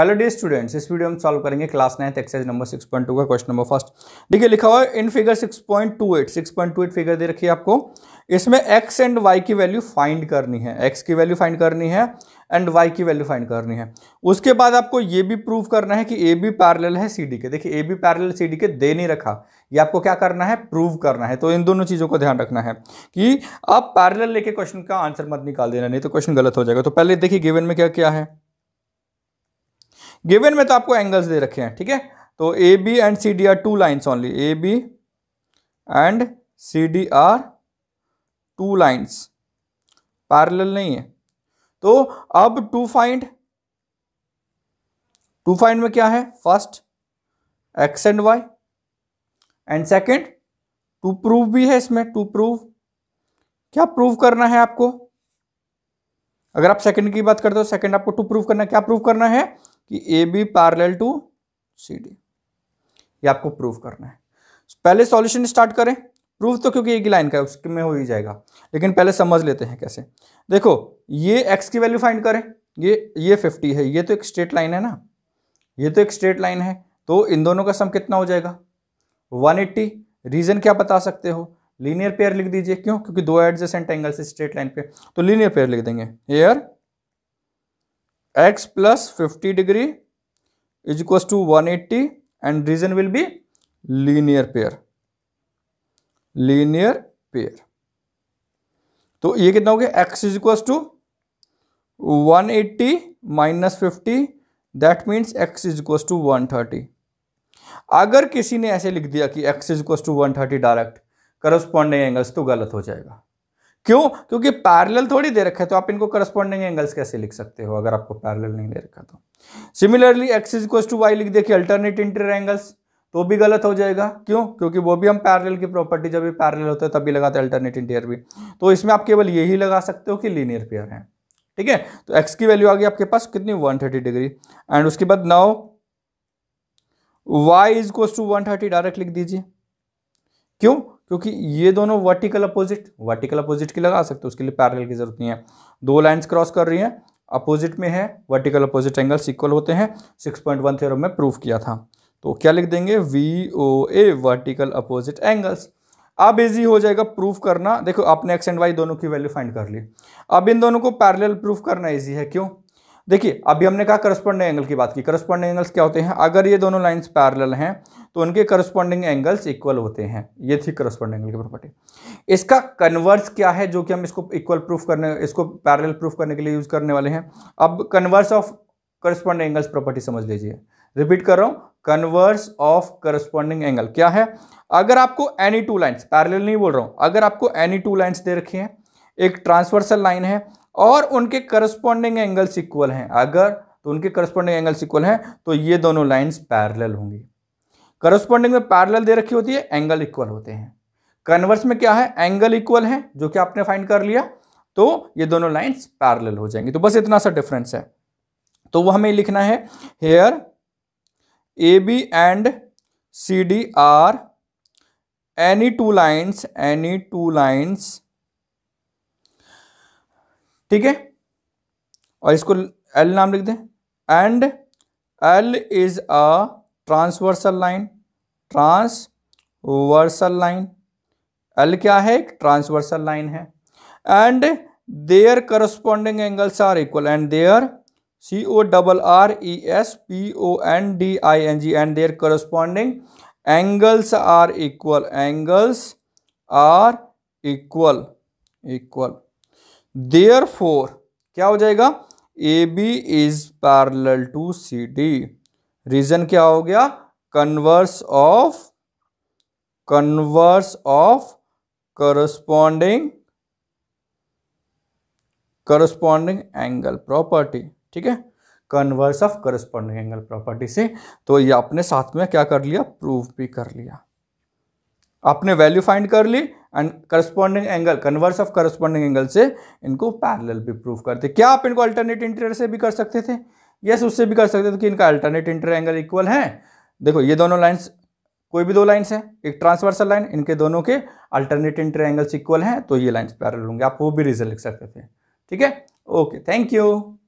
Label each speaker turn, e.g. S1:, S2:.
S1: hello dear students इस video में solve करेंगे class ninth exercise number six point two का क्वेश्चन नंबर फर्स्ट देखिए लिखा हुआ है in figure six point two eight six point two eight figure दे रखी है आपको इसमें एक्स एंड वाई की वैल्यू फाइंड करनी है एक्स की वैल्यू फाइंड करनी है एंड वाई की वैल्यू फाइंड करनी है उसके बाद आपको ये भी प्रूव करना है कि ए बी पैरल है सी डी के देखिए A B parallel C D के दे नहीं रखा ये आपको क्या करना है प्रूव करना है तो इन दोनों चीज़ों को ध्यान रखना है कि आप पैरल लेके क्वेश्चन का आंसर मत निकाल देना नहीं तो क्वेश्चन गलत हो जाएगा तो पहले देखिए गिवन में क्या क्या है गिवन में तो आपको एंगल्स दे रखे हैं ठीक है तो A B and C D are two lines only A B and C D are two lines parallel नहीं है तो अब टू फाइंड टू फाइंड में क्या है first X and Y and second to prove भी है इसमें टू प्रूव क्या प्रूव करना है आपको अगर आप सेकंड की बात करते हो सेकंड आपको टू प्रूव करना है क्या प्रूव करना है कि A B parallel to C D ये आपको प्रूव करना है तो पहले सॉल्यूशन स्टार्ट करें प्रूफ तो क्योंकि एक ही लाइन का है उसके में हो ही जाएगा लेकिन पहले समझ लेते हैं कैसे देखो ये एक्स की वैल्यू फाइंड करें ये ये फिफ्टी है ये तो एक स्ट्रेट लाइन है ना ये तो एक स्ट्रेट लाइन है तो इन दोनों का सम कितना हो जाएगा एट्टी रीज़न क्या बता सकते हो लीनियर पेयर लिख दीजिए क्यों क्योंकि दो एडजेसेंट एंगल से स्ट्रेट लाइन पे तो लीनियर पेयर लिख देंगे एयर x plus 50 degree is equals to 180 and region will be linear pair linear pair तो ये कितना हो गया x is equals to 180 eighty minus fifty that means x is equals to one अगर किसी ने ऐसे लिख दिया कि x is equals to one direct corresponding angles तो गलत हो जाएगा क्यों क्योंकि पैरेलल थोड़ी दे रखा है तो आप इनको करस्पॉन्डिंग एंगल्स कैसे लिख सकते हो अगर आपको पैरेलल नहीं दे रखा तो similarly x is to y लिख देखिए अल्टरनेट इंटर एंगल्स तो भी गलत हो जाएगा क्यों क्योंकि वो भी हम पैरेलल की प्रॉपर्टी जब भी पैरेलल होता है तभी लगाते हैं अल्टरनेट इंटीरियर भी तो इसमें आप केवल यही लगा सकते हो कि लीनियर पेयर है ठीक है तो एक्स की वैल्यू आ गई आपके पास कितनी 130 डिग्री एंड उसके बाद now y is to one direct लिख दीजिए क्यों क्योंकि ये दोनों वर्टिकल अपोजिट वर्टिकल अपोजिट की लगा सकते हो उसके लिए पैरेलल की जरूरत नहीं है दो लाइंस क्रॉस कर रही हैं अपोजिट में है वर्टिकल अपोजिट एंगल्स इक्वल होते हैं 6.1 पॉइंट थ्योरम में प्रूफ किया था तो क्या लिख देंगे V O A vertical opposite angles अब इजी हो जाएगा प्रूफ करना देखो आपने एक्स एंड वाई दोनों की वैल्यू फाइंड कर ली अब इन दोनों को पैरेलल प्रूफ करना इजी है क्यों देखिए अभी हमने कहा करस्पॉन्डिंग एंगल की बात की करस्पॉन्डिंग एंगल्स क्या होते हैं अगर ये दोनों लाइंस पैरेलल हैं तो उनके करस्पॉन्डिंग एंगल्स इक्वल होते हैं ये थी करस्पॉन्डिंग एंगल की प्रॉपर्टी इसका कन्वर्स क्या है जो कि हम इसको इक्वल प्रूफ करने इसको पैरेलल प्रूफ करने के लिए यूज़ करने वाले हैं अब converse of corresponding angles property समझ लीजिए रिपीट कर रहा हूँ कन्वर्स ऑफ करस्पॉन्डिंग एंगल क्या है अगर आपको एनी टू लाइन्स पैरल नहीं बोल रहा हूँ अगर आपको एनी टू लाइन्स दे रखी हैं एक ट्रांसवर्सल लाइन है और उनके करस्पॉन्डिंग एंगल्स इक्वल हैं अगर तो उनके करस्पॉन्डिंग एंगल्स इक्वल हैं तो ये दोनों लाइन्स पैरल होंगी करस्पॉन्डिंग में पैरल दे रखी होती है एंगल इक्वल होते हैं कन्वर्स में क्या है एंगल इक्वल है जो कि आपने फाइंड कर लिया तो ये दोनों लाइन्स पैरल हो जाएंगी तो बस इतना सा डिफरेंस है तो वो हमें लिखना है here A B and C D are any two lines any two lines ठीक है और इसको एल नाम लिख दें and L is a transversal line transversal line L क्या है एक ट्रांसवर्सल लाइन है and their corresponding angles are equal and their C O double R E S P O N D I N G and their corresponding angles are equal angles are equal equal therefore क्या हो जाएगा A B is parallel to C D reason क्या हो गया converse of converse of corresponding corresponding angle property ठीक है converse of corresponding angle property से तो ये आपने साथ में क्या कर लिया प्रूव भी कर लिया आपने वैल्यू फाइंड कर ली and corresponding angle converse of corresponding angle से इनको पैरेलल भी प्रूव करते क्या आप इनको अल्टरनेट इंटीरियर से भी कर सकते थे यस उससे भी कर सकते हो तो कि इनका अल्टरनेट इंटर एंगल इक्वल है देखो ये दोनों लाइन्स कोई भी दो लाइन्स हैं एक ट्रांसवर्सल लाइन इनके दोनों के अल्टरनेट इंटर एंगल्स इक्वल हैं तो ये लाइन्स पैरल होंगे आप वो भी रीजन लिख सकते थे ठीक है ओके थैंक यू